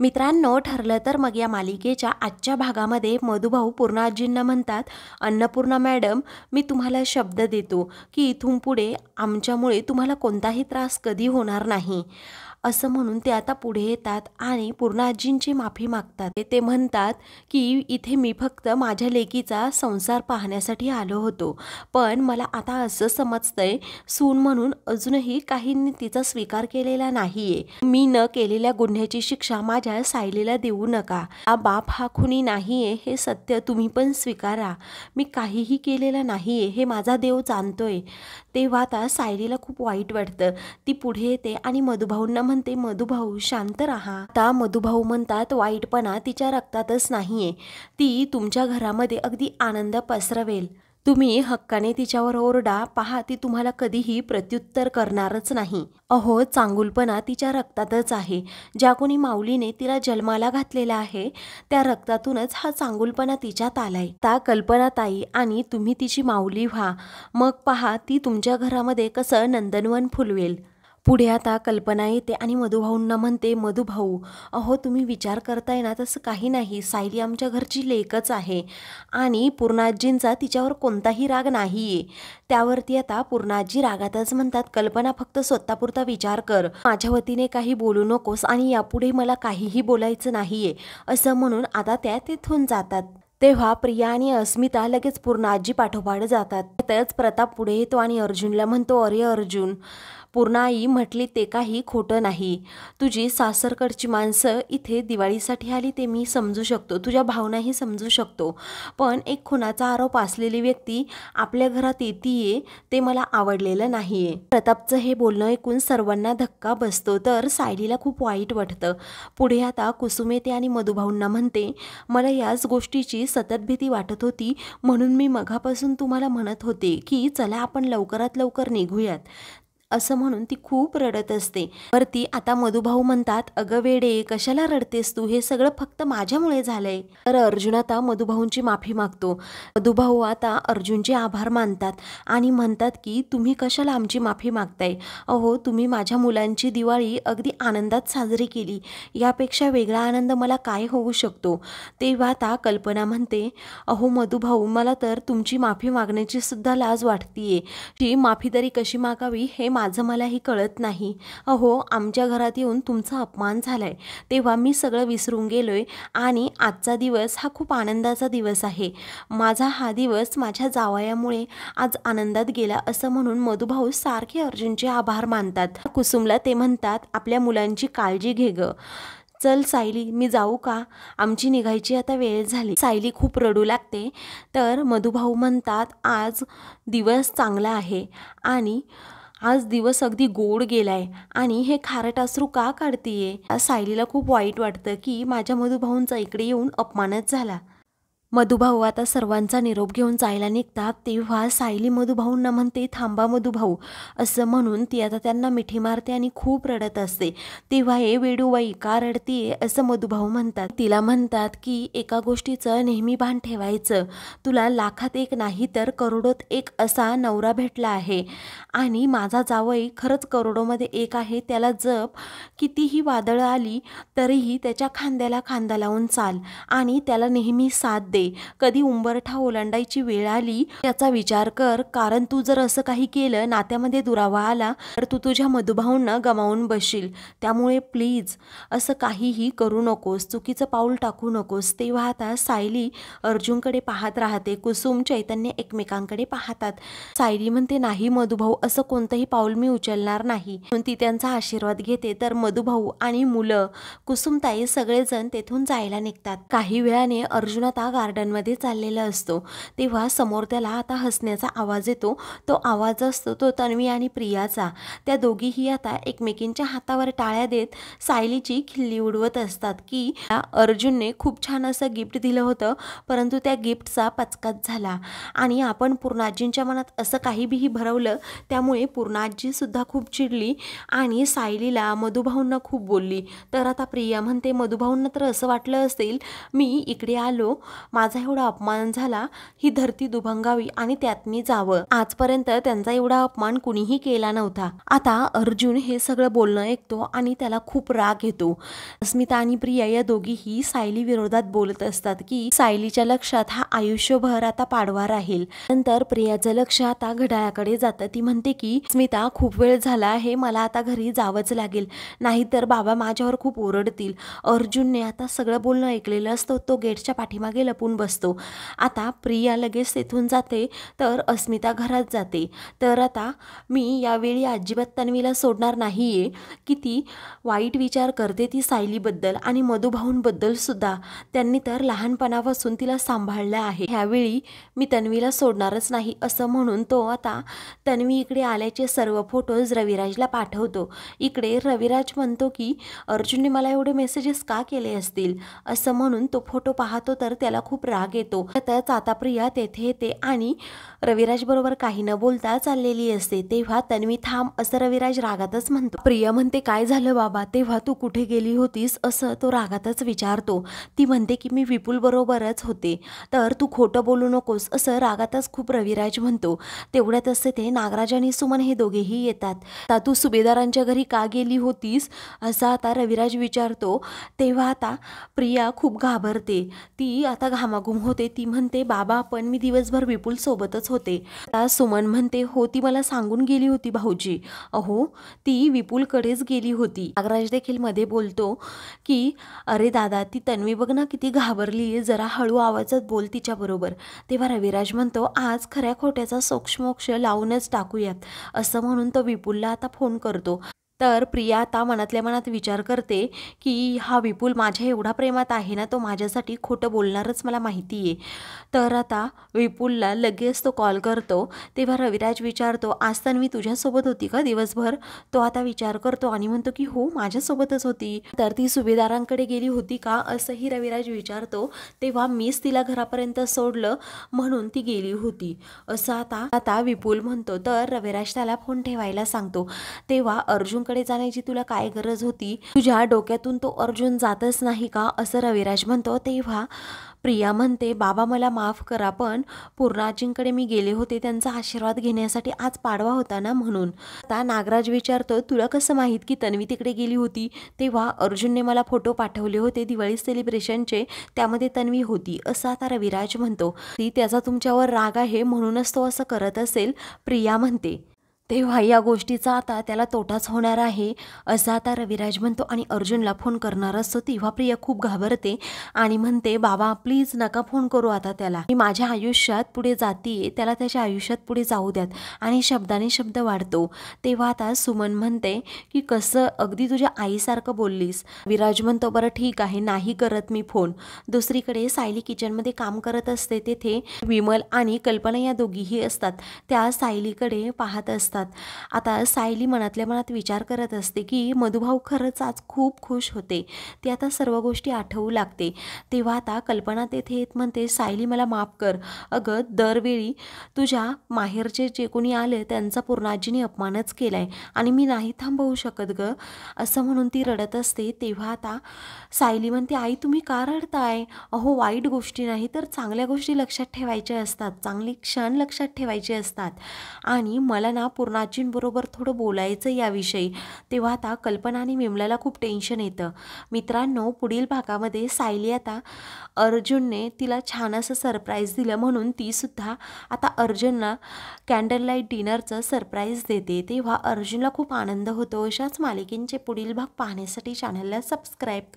मित्रांनो ठरलं तर मग या मालिकेच्या आजच्या भागामध्ये मधुभाऊ पूर्णाजींना म्हणतात अन्नपूर्णा मॅडम मी तुम्हाला शब्द देतो की इथून पुढे आमच्यामुळे तुम्हाला कोणताही त्रास कधी होणार नाही असं म्हणून ते आता पुढे येतात आणि पूर्णाजींची माफी मागतात ते म्हणतात की इथे मी फक्त माझ्या लेकीचा संसार पाहण्यासाठी आलो होतो पण मला आता असं समजतंय सून म्हणून अजूनही काहींनी तिचा स्वीकार केलेला नाहीये मी न केलेल्या गुन्ह्याची शिक्षा माझ्या सायलीला देऊ नका हा बाप हा खुनी नाहीये हे सत्य तुम्ही पण स्वीकारा मी काहीही केलेलं नाहीये हे माझा देव जाणतोय तेव्हा आता सायलीला खूप वाईट वाटतं ती पुढे येते आणि मधुभाऊंना म्हणते मधुभाऊ शांत राहा ता मधुभाऊ म्हणतात वाईटपणा तिच्या रक्तातच नाहीये ती तुमच्या घरामध्ये अगदी आनंद पसरवेल तुम्ही हक्काने तिच्यावर ओरडा पहा ती तुम्हाला कधीही प्रत्युत्तर करणारच नाही अहो चांगुलपणा तिच्या रक्तातच आहे ज्या कोणी माऊलीने तिला जन्माला घातलेला आहे त्या रक्तातूनच हा चांगुलपणा तिच्यात आलाय त्या कल्पना ताई आणि तुम्ही तिची माऊली व्हा मग पहा ती तुमच्या घरामध्ये कसं नंदनवन फुलवेल पुढे आता कल्पना येते आणि मधुभाऊंना म्हणते मधुभाऊ अहो तुम्ही विचार करताय ना तसं काही नाही सायली आमच्या घरची लेकच आहे आणि पूर्णाजींचा तिच्यावर कोणताही राग नाही आहे त्यावरती आता पूर्णाजी रागातच म्हणतात कल्पना फक्त स्वतःपुरता विचार कर माझ्या वतीने काही बोलू नकोस आणि यापुढे मला काहीही बोलायचं नाही आहे असं म्हणून आता त्या तिथून जातात तेव्हा प्रिया आणि अस्मिता लगेच पूर्णाजी पाठोपाठ जातात त्यातच प्रताप पुढे येतो आणि अर्जुनला म्हणतो अरे अर्जुन पूर्णाई म्हटली ते काही खोटं नाही तुझी सासरकडची माणसं इथे दिवाळीसाठी आली ते मी समजू शकतो तुझ्या भावनाही समजू शकतो पण एक खुनाचा आरोप असलेली व्यक्ती आपल्या घरात येते ते मला आवडलेलं नाही आहे प्रतापचं हे बोलणं ऐकून सर्वांना धक्का बसतो तर सायलीला खूप वाईट वाटतं पुढे आता कुसुमेते आणि मधुभाऊंना म्हणते मला याच गोष्टीची सतत भीती वाटत होती म्हणून मी मघापासून तुम्हाला म्हणत होते की चला आपण लवकरात लवकर निघूयात असं म्हणून ती खूप रडत असते वरती आता मधुभाऊ म्हणतात अगं वेडे कशाला रडतेस तू हे सगळं फक्त माझ्यामुळे झालंय तर अर्जुन आता मधुभाऊंची माफी मागतो मधुभाऊ आता अर्जुनचे आभार मानतात आणि म्हणतात की तुम्ही कशाला आमची माफी मागताय अहो तुम्ही माझ्या मुलांची दिवाळी अगदी आनंदात साजरी केली यापेक्षा वेगळा आनंद मला काय होऊ शकतो तेव्हा आता कल्पना म्हणते अहो मधुभाऊ मला तर तुमची माफी मागण्याची सुद्धा लाज वाटतीये ती माफी तरी कशी मागावी हे मा माझं मलाही कळत नाही अहो आमच्या घरात येऊन तुमचा अपमान झाला आहे तेव्हा मी सगळं विसरून गेलो आहे आणि आजचा दिवस हा खूप आनंदाचा दिवस आहे माझा हा दिवस माझ्या जावयामुळे आज आनंदात गेला असं म्हणून मधुभाऊ सारखे अर्जुनचे आभार मानतात कुसुमला ते म्हणतात आपल्या मुलांची काळजी घे ग चल सायली मी जाऊ का आमची निघायची आता वेळ झाली सायली खूप रडू लागते तर मधुभाऊ म्हणतात आज दिवस चांगला आहे आणि आज दिवस अगदी गोड गेलाय आणि हे खारट असू का काढतीये सायलीला खूप वाईट वाटतं की माझ्या मधुभाऊंचा इकडे येऊन अपमानच झाला मधुभाऊ आता सर्वांचा निरोप घेऊन जायला निघतात तेव्हा सायली मधुभाऊंना म्हणते थांबा मधुभाऊ असं म्हणून ती आता त्यांना मिठी मारते आणि खूप रडत असते तेव्हा हे वेडूबाई का रडतीये असं मधुभाऊ म्हणतात तिला म्हणतात की एका गोष्टीचं नेहमी भान ठेवायचं तुला लाखात एक नाही तर करोडोत एक असा नवरा भेटला आहे आणि माझा जावई खरंच करोडोमध्ये एक आहे त्याला जप कितीही वादळं आली तरीही त्याच्या खांद्याला खांदा लावून चाल आणि त्याला नेहमी साथ दे कधी उंबरठा ओलांडायची वेळ आली त्याचा विचार कर कारण तू जर असं काही केलं नात्यामध्ये दुरावा आला तर तू तुझ्या मधुभाऊंना गमावून बसशील त्यामुळे प्लीज असं काहीही करू नकोस चुकीचं पाऊल टाकू नकोस तेव्हा आता सायली अर्जुनकडे पाहत राहते कुसुम चैतन्य एकमेकांकडे पाहतात सायली म्हणते नाही मधुभाऊ असं कोणतंही पाऊल मी उचलणार नाही म्हणून ती त्यांचा आशीर्वाद घेते तर मधुभाऊ आणि मुलं कुसुमताई सगळेजण तेथून जायला निघतात काही वेळाने अर्जुन आता गार्डनमध्ये चाललेला असतो तेव्हा समोर त्याला आता हसण्याचा आवाज येतो तो आवाज असतो तो तन्वी आणि प्रियाचा त्या दोघीही आता एकमेकींच्या हातावर टाळ्या देत सायलीची खिल्ली उडवत असतात की अर्जुनने खूप छान असं गिफ्ट दिलं होतं परंतु त्या गिफ्टचा पचकाच झाला आणि आपण पूर्णाजींच्या मनात असं काहीबीही भरवलं त्यामुळे पूर्णाजीसुद्धा खूप चिडली आणि सायलीला मधुभाऊंना खूप बोलली तर आता प्रिया म्हणते मधुभाऊंना तर असं वाटलं असेल मी इकडे आलो मा माझा एवढा अपमान झाला ही धरती दुभंगावी आणि त्यात मी जावं आजपर्यंत त्यांचा एवढा अपमान कुणीही केला नव्हता आता अर्जुन हे सगळं बोलणं ऐकतो आणि त्याला खूप राग येतो अस्मिता आणि प्रिया या दोघीही सायली विरोधात बोलत असतात की सायलीच्या लक्षात हा आयुष्यभर आता पाडवा राहील नंतर प्रियाचं लक्ष आता घड्याळाकडे जातं ती म्हणते की स्मिता खूप वेळ झाला हे मला आता घरी जावंच लागेल नाहीतर बाबा माझ्यावर खूप ओरडतील अर्जुनने आता सगळं बोलणं ऐकलेलं असतं तो गेटच्या पाठीमागे लप लपून बसतो आता प्रिया लगेच तेथून जाते तर अस्मिता घरात जाते तर आता मी यावेळी अजिबात तन्वीला सोडणार नाही आहे ती वाईट विचार करते ती सायलीबद्दल आणि मधुभाऊंबद्दलसुद्धा सुद्धा त्यांनी तर लहानपणापासून तिला सांभाळलं आहे ह्यावेळी मी तन्वीला सोडणारच नाही असं म्हणून तो आता तन्वी इकडे आल्याचे सर्व फोटोज रविराजला पाठवतो इकडे रविराज म्हणतो की अर्जुनने मला एवढे मेसेजेस का केले असतील असं म्हणून तो फोटो पाहतो तर त्याला खूप राग येतो त्यातच आता प्रिया तेथे येते आणि रविराज बरोबर काही न बोलता चाललेली असते तेव्हा तन्वी थांब असं रविराज रागातच म्हणतो प्रिया म्हणते काय झालं बाबा तेव्हा तू कुठे गेली होतीस असं तो रागातच विचारतो ती म्हणते की मी विपुल बरोबरच होते तर तू खोटं बोलू नकोस असं रागातच खूप रविराज म्हणतो तेवढ्यात असते ते नागराज आणि सुमन हे दोघेही येतात आता तू सुभेदारांच्या घरी का गेली होतीस असं आता रविराज विचारतो तेव्हा आता प्रिया खूप घाबरते ती आता घामाघूम होते ती म्हणते बाबा पण मी दिवसभर विपुल सोबतच होते आता सुमन म्हणते हो ती मला सांगून गेली होती भाऊजी अहो ती विपुलकडेच गेली होती नागराज देखील मध्ये बोलतो की अरे दादा ती तन्वी बघ ना किती घाबरली आहे जरा हळू आवाजात बोल तिच्याबरोबर तेव्हा रविराज म्हणतो आज खऱ्या खोट्याचा सोक्षमोक्ष लावूनच टाकूयात असं म्हणून तो विपुलला आता फोन करतो तर प्रिया आता मनातल्या मनात विचार करते की हा विपुल माझ्या एवढा प्रेमात आहे ना तो माझ्यासाठी खोटं बोलणारच मला माहिती आहे तर आता विपुलला लगेच तो कॉल करतो तेव्हा रविराज विचारतो आज मी तुझ्यासोबत होती का दिवसभर तो आता विचार करतो आणि म्हणतो की हो माझ्यासोबतच होती तर ती सुभेदारांकडे गेली होती का असंही रविराज विचारतो तेव्हा मीच तिला घरापर्यंत सोडलं म्हणून ती गेली होती असं आता आता विपुल म्हणतो तर रविराज त्याला फोन ठेवायला सांगतो तेव्हा अर्जुन अर्जुनकडे जाण्याची तुला काय गरज होती तुझ्या डोक्यातून तो अर्जुन जातच नाही का असं रविराज म्हणतो तेव्हा प्रिया म्हणते बाबा मला माफ करा पण पूर्णाजींकडे मी गेले होते त्यांचा आशीर्वाद घेण्यासाठी आज पाडवा होता ना म्हणून आता नागराज विचारतो तुला कसं माहीत की तन्वी तिकडे गेली होती तेव्हा अर्जुनने मला फोटो पाठवले होते दिवाळी सेलिब्रेशनचे त्यामध्ये तन्वी होती असं आता रविराज म्हणतो ती त्याचा तुमच्यावर राग आहे म्हणूनच तो असं करत असेल प्रिया म्हणते तेव्हा या गोष्टीचा आता त्याला तोटाच होणार आहे असं आता रविराज म्हणतो आणि अर्जुनला फोन करणार असतो तेव्हा प्रिया खूप घाबरते आणि म्हणते बाबा प्लीज नका फोन करू आता त्याला मी माझ्या आयुष्यात पुढे जातीये त्याला त्याच्या आयुष्यात पुढे जाऊ द्यात आणि शब्दाने शब्द वाढतो तेव्हा आता सुमन म्हणते की कसं अगदी तुझ्या आईसारखं बोललीस विराज म्हणतो बरं ठीक आहे नाही करत मी फोन दुसरीकडे सायली किचनमध्ये काम करत असते तेथे विमल आणि कल्पना या दोघीही असतात त्या सायलीकडे पाहत असतात असतात आता सायली मनातल्या मनात विचार करत असते की मधुभाऊ खरंच आज खूप खुश होते ती आता सर्व गोष्टी आठवू लागते तेव्हा आता कल्पना तेथे येत म्हणते सायली मला माफ कर अगं दरवेळी तुझ्या माहेरचे जे कोणी आले त्यांचा पूर्णाजीने अपमानच केलाय आहे आणि मी नाही थांबवू शकत ग असं म्हणून ती रडत असते तेव्हा आता सायली म्हणते आई तुम्ही का रडताय अहो वाईट गोष्टी नाही तर चांगल्या गोष्टी लक्षात ठेवायच्या असतात चांगले क्षण लक्षात ठेवायचे असतात आणि मला ना पूर्णाजींबरोबर थोडं बोलायचं याविषयी तेव्हा आता कल्पना आणि विमलाला खूप टेन्शन येतं मित्रांनो पुढील भागामध्ये सायली आता अर्जुनने तिला छान असं सरप्राईज दिलं म्हणून तीसुद्धा आता अर्जुनला कॅन्डल लाईट डिनरचं सरप्राईज देते तेव्हा अर्जुनला खूप आनंद होतो अशाच मालिकेंचे पुढील भाग पाहण्यासाठी चॅनलला सबस्क्राईब